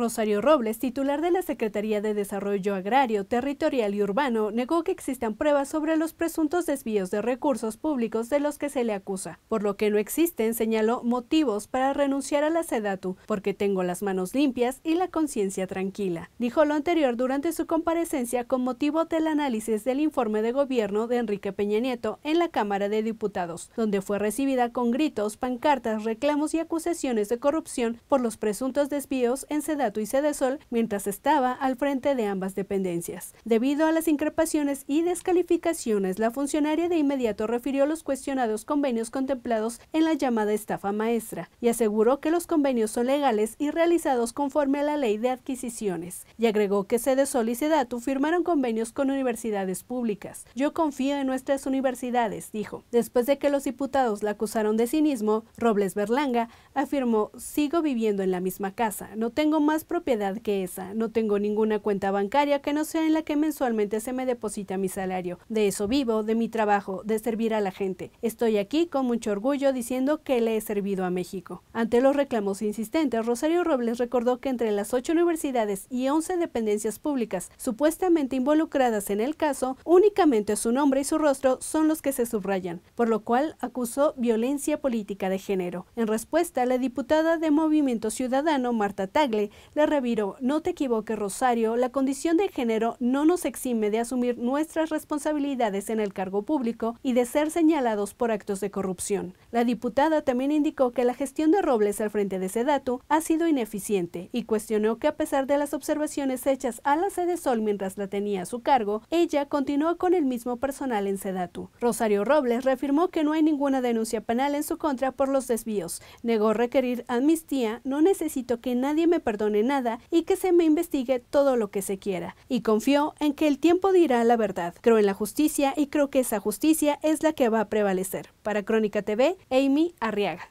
Rosario Robles, titular de la Secretaría de Desarrollo Agrario, Territorial y Urbano, negó que existan pruebas sobre los presuntos desvíos de recursos públicos de los que se le acusa, por lo que no existen, señaló, motivos para renunciar a la SEDATU, porque tengo las manos limpias y la conciencia tranquila. Dijo lo anterior durante su comparecencia con motivo del análisis del informe de gobierno de Enrique Peña Nieto en la Cámara de Diputados, donde fue recibida con gritos, pancartas, reclamos y acusaciones de corrupción por los presuntos desvíos en SEDATU y y Sol, mientras estaba al frente de ambas dependencias. Debido a las increpaciones y descalificaciones, la funcionaria de inmediato refirió los cuestionados convenios contemplados en la llamada estafa maestra y aseguró que los convenios son legales y realizados conforme a la ley de adquisiciones. Y agregó que Sol y Sedatu firmaron convenios con universidades públicas. Yo confío en nuestras universidades, dijo. Después de que los diputados la acusaron de cinismo, Robles Berlanga afirmó, sigo viviendo en la misma casa, no tengo más propiedad que esa. No tengo ninguna cuenta bancaria que no sea en la que mensualmente se me deposita mi salario. De eso vivo, de mi trabajo, de servir a la gente. Estoy aquí con mucho orgullo diciendo que le he servido a México. Ante los reclamos insistentes, Rosario Robles recordó que entre las ocho universidades y once dependencias públicas supuestamente involucradas en el caso, únicamente su nombre y su rostro son los que se subrayan, por lo cual acusó violencia política de género. En respuesta, la diputada de Movimiento Ciudadano, Marta Tagle, le reviro no te equivoques Rosario, la condición de género no nos exime de asumir nuestras responsabilidades en el cargo público y de ser señalados por actos de corrupción. La diputada también indicó que la gestión de Robles al frente de Sedatu ha sido ineficiente y cuestionó que a pesar de las observaciones hechas a la sede Sol mientras la tenía a su cargo, ella continuó con el mismo personal en Sedatu. Rosario Robles reafirmó que no hay ninguna denuncia penal en su contra por los desvíos, negó requerir amnistía, no necesito que nadie me perdone en nada y que se me investigue todo lo que se quiera. Y confío en que el tiempo dirá la verdad. Creo en la justicia y creo que esa justicia es la que va a prevalecer. Para Crónica TV, Amy Arriaga.